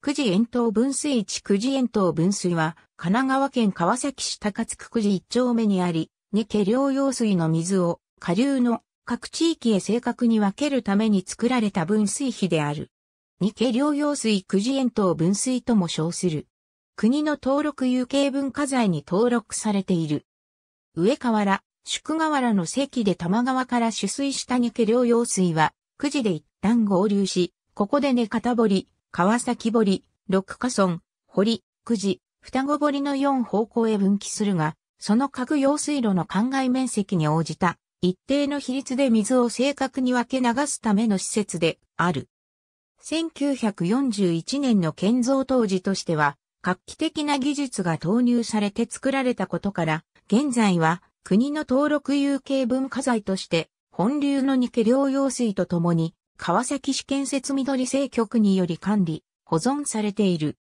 九時円筒分水地九時円筒分水は、神奈川県川崎市高津区九時一丁目にあり、二家療用水の水を下流の各地域へ正確に分けるために作られた分水費である。二家療用水九時円筒分水とも称する。国の登録有形文化財に登録されている。上河原、宿河原の席で玉川から取水した二家療用水は、九時で一旦合流し、ここで寝かたぼり、川崎堀、六花村、堀、九時、双子堀の4方向へ分岐するが、その各用水路の灌漑面積に応じた一定の比率で水を正確に分け流すための施設である。1941年の建造当時としては、画期的な技術が投入されて作られたことから、現在は国の登録有形文化財として、本流の二家両用水とともに川崎市建設緑政局により管理、保存されている。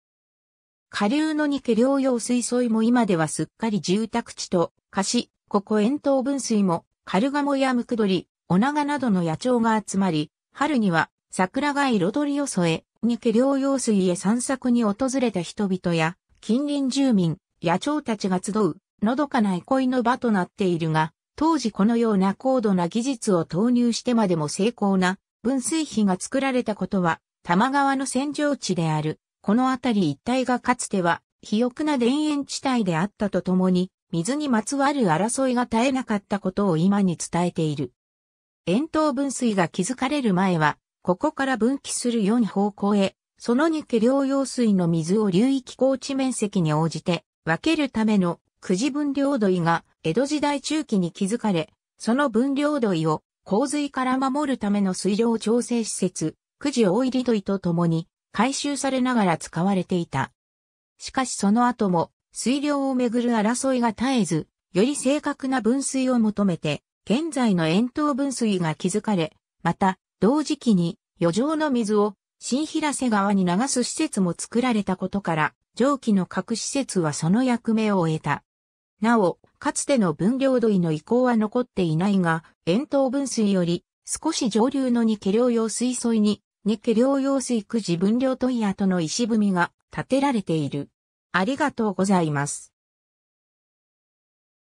下流のニケ療養水いも今ではすっかり住宅地と化し、ここ遠東分水も、カルガモやムクドリ、オナガなどの野鳥が集まり、春には桜が彩りを添え、ニケ療養水へ散策に訪れた人々や、近隣住民、野鳥たちが集う、のどかな憩いの場となっているが、当時このような高度な技術を投入してまでも成功な分水碑が作られたことは、玉川の洗浄地である、この辺り一帯がかつては、肥沃な田園地帯であったとともに、水にまつわる争いが絶えなかったことを今に伝えている。円筒分水が築かれる前は、ここから分岐する4方向へ、その2家両用水の水を流域高地面積に応じて分けるためのくじ分量土井が江戸時代中期に築かれ、その分量土井を洪水から守るための水量調整施設、九時大入土井と共に改修されながら使われていた。しかしその後も水量をめぐる争いが絶えず、より正確な分水を求めて、現在の円筒分水が築かれ、また、同時期に余剰の水を新平瀬川に流す施設も作られたことから、上記の各施設はその役目を終えた。なお、かつての分量土位の遺構は残っていないが、円筒分水より少し上流の二気量用水沿いに、二気量用水くじ分量土位跡の石踏みが建てられている。ありがとうございます。